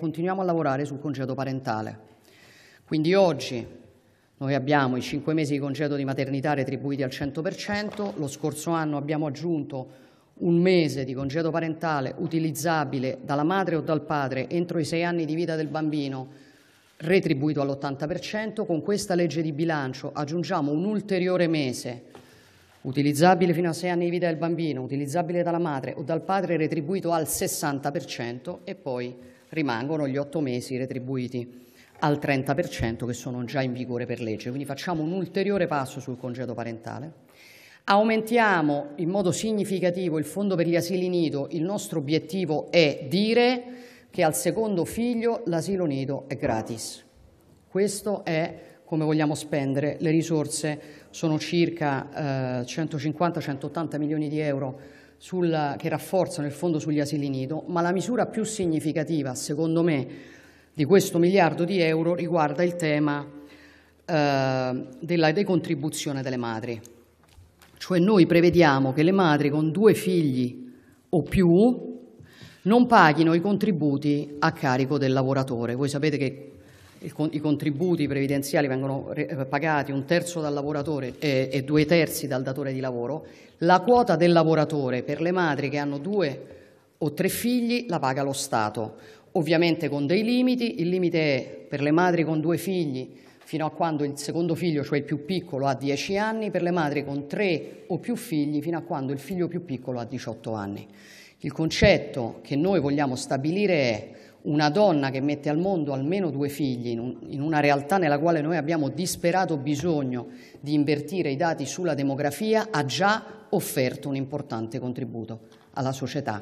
continuiamo a lavorare sul congedo parentale. Quindi oggi noi abbiamo i cinque mesi di congedo di maternità retribuiti al 100%, lo scorso anno abbiamo aggiunto un mese di congedo parentale utilizzabile dalla madre o dal padre entro i sei anni di vita del bambino retribuito all'80%, con questa legge di bilancio aggiungiamo un ulteriore mese utilizzabile fino a sei anni di vita del bambino, utilizzabile dalla madre o dal padre retribuito al 60% e poi rimangono gli otto mesi retribuiti al 30% che sono già in vigore per legge. Quindi facciamo un ulteriore passo sul congedo parentale. Aumentiamo in modo significativo il fondo per gli asili nido. Il nostro obiettivo è dire che al secondo figlio l'asilo nido è gratis. Questo è come vogliamo spendere. Le risorse sono circa eh, 150-180 milioni di euro sul, che rafforzano il fondo sugli asili nido, ma la misura più significativa, secondo me, di questo miliardo di euro riguarda il tema eh, della decontribuzione delle madri. Cioè noi prevediamo che le madri con due figli o più non paghino i contributi a carico del lavoratore. Voi sapete che i contributi previdenziali vengono eh, pagati un terzo dal lavoratore e, due terzi dal datore di lavoro, la quota del lavoratore per le madri che hanno due o tre figli la paga lo Stato, ovviamente con dei limiti, il limite è per le madri con due figli fino a quando il secondo figlio, cioè il più piccolo, ha 10 anni, per le madri con tre o più figli fino a quando il figlio più piccolo ha 18 anni. Il concetto che noi vogliamo stabilire è una donna che mette al mondo almeno due figli in, un, in, una realtà nella quale noi abbiamo disperato bisogno di invertire i dati sulla demografia ha già offerto un importante contributo alla società.